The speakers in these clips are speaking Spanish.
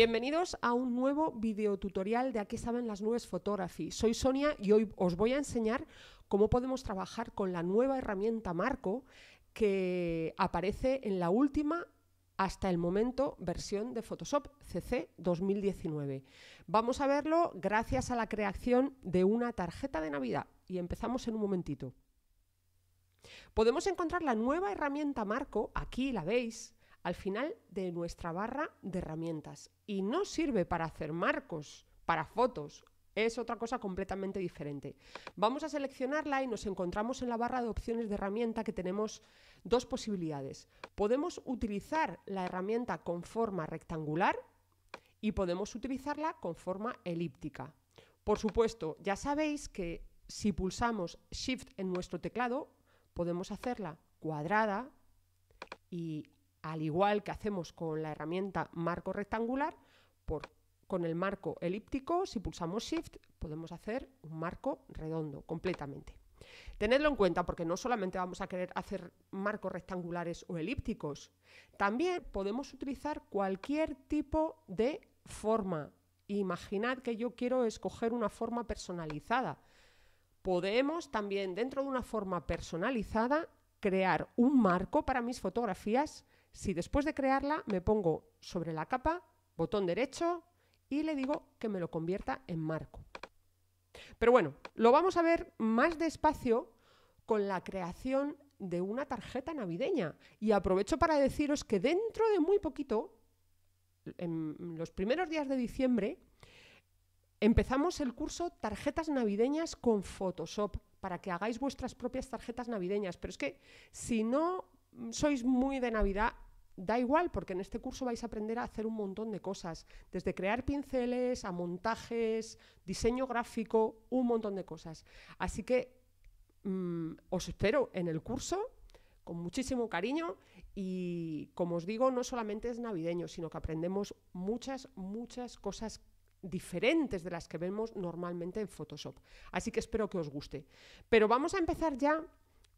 Bienvenidos a un nuevo videotutorial de Aquí saben las nubes Photography. Soy Sonia y hoy os voy a enseñar cómo podemos trabajar con la nueva herramienta Marco que aparece en la última hasta el momento versión de Photoshop CC 2019. Vamos a verlo gracias a la creación de una tarjeta de Navidad y empezamos en un momentito. Podemos encontrar la nueva herramienta Marco, aquí la veis, al final de nuestra barra de herramientas. Y no sirve para hacer marcos, para fotos. Es otra cosa completamente diferente. Vamos a seleccionarla y nos encontramos en la barra de opciones de herramienta que tenemos dos posibilidades. Podemos utilizar la herramienta con forma rectangular y podemos utilizarla con forma elíptica. Por supuesto, ya sabéis que si pulsamos Shift en nuestro teclado, podemos hacerla cuadrada y al igual que hacemos con la herramienta marco rectangular, con el marco elíptico, si pulsamos Shift, podemos hacer un marco redondo completamente. Tenedlo en cuenta porque no solamente vamos a querer hacer marcos rectangulares o elípticos, también podemos utilizar cualquier tipo de forma. Imaginad que yo quiero escoger una forma personalizada. Podemos también, dentro de una forma personalizada, crear un marco para mis fotografías si después de crearla me pongo sobre la capa, botón derecho y le digo que me lo convierta en marco. Pero bueno, lo vamos a ver más despacio con la creación de una tarjeta navideña. Y aprovecho para deciros que dentro de muy poquito, en los primeros días de diciembre, empezamos el curso Tarjetas Navideñas con Photoshop para que hagáis vuestras propias tarjetas navideñas. Pero es que si no sois muy de Navidad, da igual, porque en este curso vais a aprender a hacer un montón de cosas, desde crear pinceles a montajes, diseño gráfico, un montón de cosas. Así que mm, os espero en el curso con muchísimo cariño y, como os digo, no solamente es navideño, sino que aprendemos muchas, muchas cosas diferentes de las que vemos normalmente en Photoshop. Así que espero que os guste. Pero vamos a empezar ya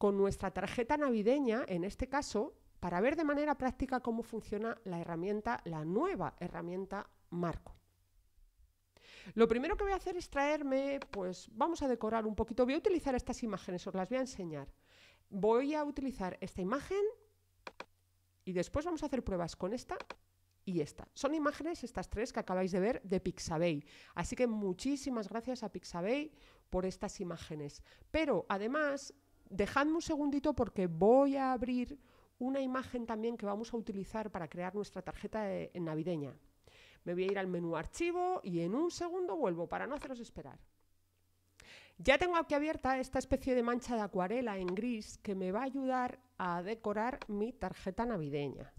con nuestra tarjeta navideña, en este caso, para ver de manera práctica cómo funciona la herramienta, la nueva herramienta Marco. Lo primero que voy a hacer es traerme, pues vamos a decorar un poquito, voy a utilizar estas imágenes, os las voy a enseñar. Voy a utilizar esta imagen y después vamos a hacer pruebas con esta y esta. Son imágenes, estas tres que acabáis de ver, de Pixabay. Así que muchísimas gracias a Pixabay por estas imágenes. Pero además dejadme un segundito porque voy a abrir una imagen también que vamos a utilizar para crear nuestra tarjeta eh, navideña. Me voy a ir al menú archivo y en un segundo vuelvo para no haceros esperar. Ya tengo aquí abierta esta especie de mancha de acuarela en gris que me va a ayudar a decorar mi tarjeta navideña.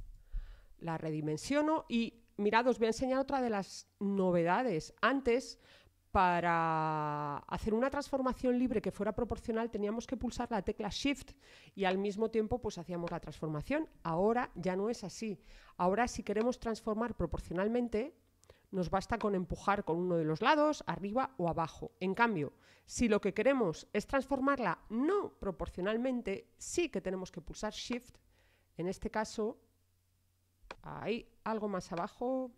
La redimensiono y mirad, os voy a enseñar otra de las novedades. Antes para hacer una transformación libre que fuera proporcional teníamos que pulsar la tecla Shift y al mismo tiempo pues hacíamos la transformación. Ahora ya no es así. Ahora si queremos transformar proporcionalmente nos basta con empujar con uno de los lados, arriba o abajo. En cambio, si lo que queremos es transformarla no proporcionalmente, sí que tenemos que pulsar Shift. En este caso, ahí, algo más abajo.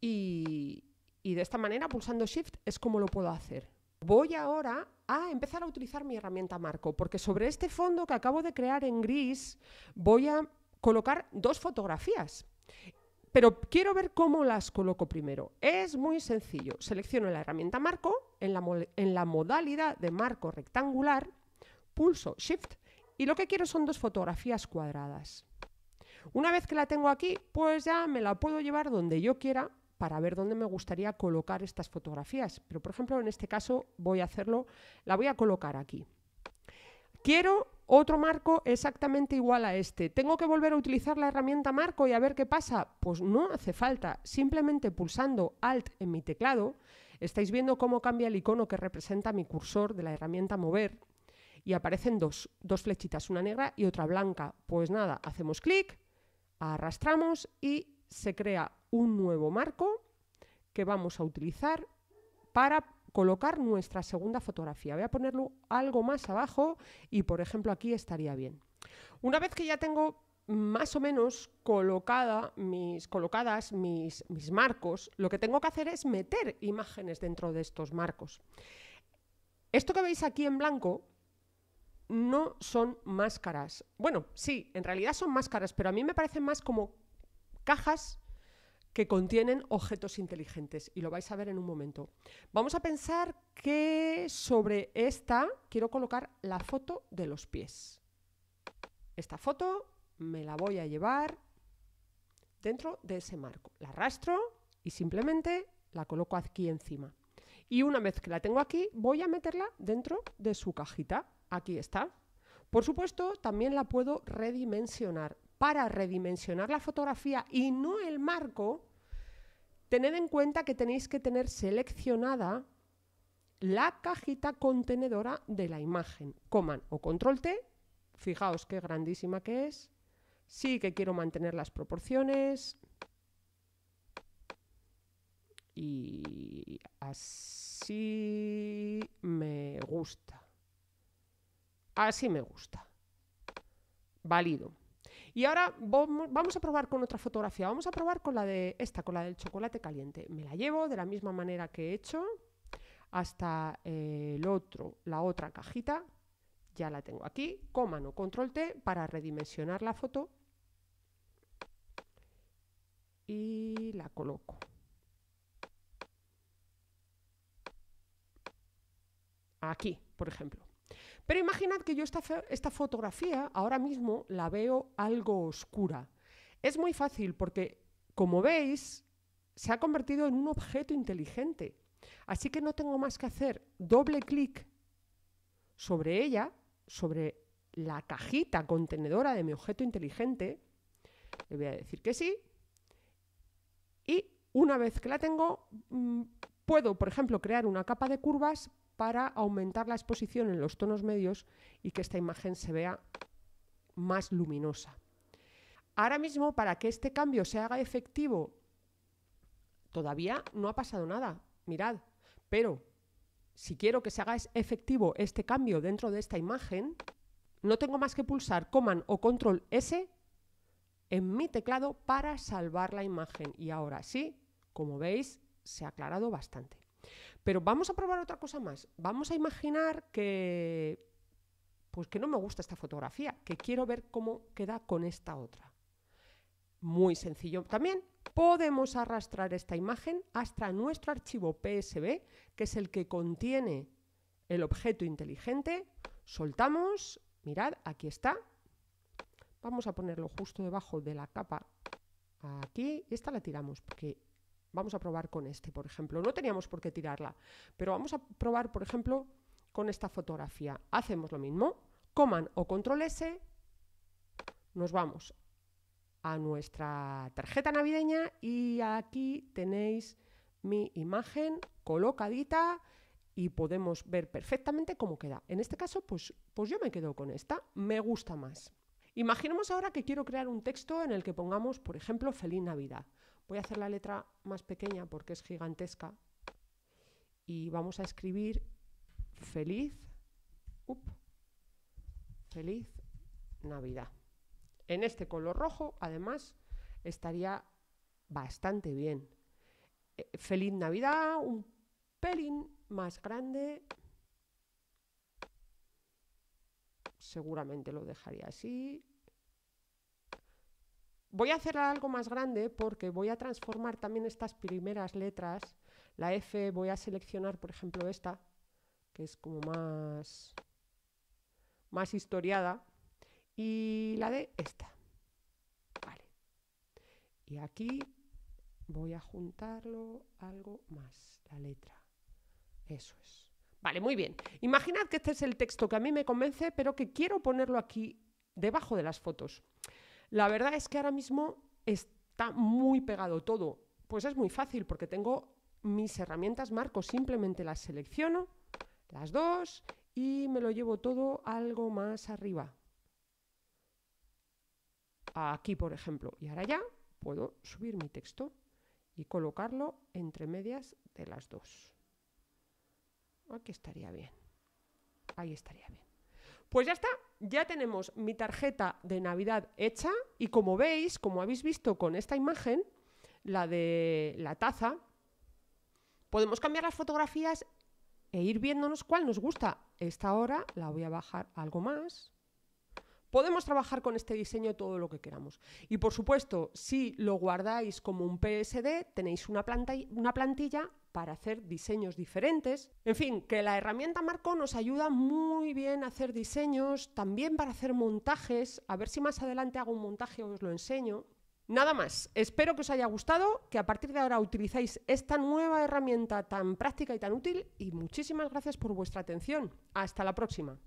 Y, y de esta manera, pulsando Shift, es como lo puedo hacer. Voy ahora a empezar a utilizar mi herramienta marco, porque sobre este fondo que acabo de crear en gris voy a colocar dos fotografías. Pero quiero ver cómo las coloco primero. Es muy sencillo. Selecciono la herramienta marco en la, en la modalidad de marco rectangular, pulso Shift y lo que quiero son dos fotografías cuadradas. Una vez que la tengo aquí, pues ya me la puedo llevar donde yo quiera para ver dónde me gustaría colocar estas fotografías. Pero, por ejemplo, en este caso voy a hacerlo, la voy a colocar aquí. Quiero otro marco exactamente igual a este. ¿Tengo que volver a utilizar la herramienta marco y a ver qué pasa? Pues no hace falta. Simplemente pulsando Alt en mi teclado, estáis viendo cómo cambia el icono que representa mi cursor de la herramienta mover y aparecen dos, dos flechitas, una negra y otra blanca. Pues nada, hacemos clic, arrastramos y se crea un nuevo marco que vamos a utilizar para colocar nuestra segunda fotografía. Voy a ponerlo algo más abajo y, por ejemplo, aquí estaría bien. Una vez que ya tengo más o menos colocada mis, colocadas mis, mis marcos, lo que tengo que hacer es meter imágenes dentro de estos marcos. Esto que veis aquí en blanco no son máscaras. Bueno, sí, en realidad son máscaras, pero a mí me parecen más como cajas que contienen objetos inteligentes y lo vais a ver en un momento. Vamos a pensar que sobre esta quiero colocar la foto de los pies. Esta foto me la voy a llevar dentro de ese marco. La arrastro y simplemente la coloco aquí encima. Y una vez que la tengo aquí, voy a meterla dentro de su cajita. Aquí está. Por supuesto, también la puedo redimensionar para redimensionar la fotografía y no el marco, tened en cuenta que tenéis que tener seleccionada la cajita contenedora de la imagen. Coman o control T, fijaos qué grandísima que es, sí que quiero mantener las proporciones y así me gusta. Así me gusta. Válido. Y ahora vamos a probar con otra fotografía. Vamos a probar con la de esta, con la del chocolate caliente. Me la llevo de la misma manera que he hecho hasta eh, el otro, la otra cajita. Ya la tengo aquí. Comando control T para redimensionar la foto. Y la coloco. Aquí, por ejemplo. Pero imaginad que yo esta, esta fotografía ahora mismo la veo algo oscura. Es muy fácil porque, como veis, se ha convertido en un objeto inteligente. Así que no tengo más que hacer doble clic sobre ella, sobre la cajita contenedora de mi objeto inteligente. Le voy a decir que sí. Y una vez que la tengo, mm, puedo, por ejemplo, crear una capa de curvas para aumentar la exposición en los tonos medios y que esta imagen se vea más luminosa. Ahora mismo, para que este cambio se haga efectivo, todavía no ha pasado nada, mirad, pero si quiero que se haga efectivo este cambio dentro de esta imagen, no tengo más que pulsar Command o Control S en mi teclado para salvar la imagen. Y ahora sí, como veis, se ha aclarado bastante. Pero vamos a probar otra cosa más. Vamos a imaginar que pues que no me gusta esta fotografía, que quiero ver cómo queda con esta otra. Muy sencillo también. Podemos arrastrar esta imagen hasta nuestro archivo PSB, que es el que contiene el objeto inteligente. Soltamos, mirad, aquí está. Vamos a ponerlo justo debajo de la capa, aquí. Esta la tiramos porque Vamos a probar con este, por ejemplo. No teníamos por qué tirarla, pero vamos a probar, por ejemplo, con esta fotografía. Hacemos lo mismo, coman o control S, nos vamos a nuestra tarjeta navideña y aquí tenéis mi imagen colocadita y podemos ver perfectamente cómo queda. En este caso, pues, pues yo me quedo con esta, me gusta más. Imaginemos ahora que quiero crear un texto en el que pongamos, por ejemplo, Feliz Navidad. Voy a hacer la letra más pequeña porque es gigantesca. Y vamos a escribir feliz, feliz Navidad. En este color rojo, además, estaría bastante bien. Eh, feliz Navidad, un pelín más grande. Seguramente lo dejaría así voy a hacer algo más grande porque voy a transformar también estas primeras letras. La F voy a seleccionar, por ejemplo, esta, que es como más, más historiada. Y la D, esta. Vale. Y aquí voy a juntarlo algo más, la letra. Eso es. Vale, muy bien. Imaginad que este es el texto que a mí me convence, pero que quiero ponerlo aquí debajo de las fotos. La verdad es que ahora mismo está muy pegado todo. Pues es muy fácil porque tengo mis herramientas marco, simplemente las selecciono, las dos, y me lo llevo todo algo más arriba. Aquí, por ejemplo. Y ahora ya puedo subir mi texto y colocarlo entre medias de las dos. Aquí estaría bien. Ahí estaría bien. Pues ya está, ya tenemos mi tarjeta de Navidad hecha y como veis, como habéis visto con esta imagen, la de la taza, podemos cambiar las fotografías e ir viéndonos cuál nos gusta. Esta hora la voy a bajar algo más Podemos trabajar con este diseño todo lo que queramos. Y por supuesto, si lo guardáis como un PSD, tenéis una, plantilla, para hacer diseños diferentes. En fin, que la herramienta Marco nos ayuda muy bien a hacer diseños, también para hacer montajes. A ver si más adelante hago un montaje o os lo enseño. Nada más, espero que os haya gustado, que a partir de ahora utilizáis esta nueva herramienta tan práctica y tan útil y muchísimas gracias por vuestra atención. Hasta la próxima.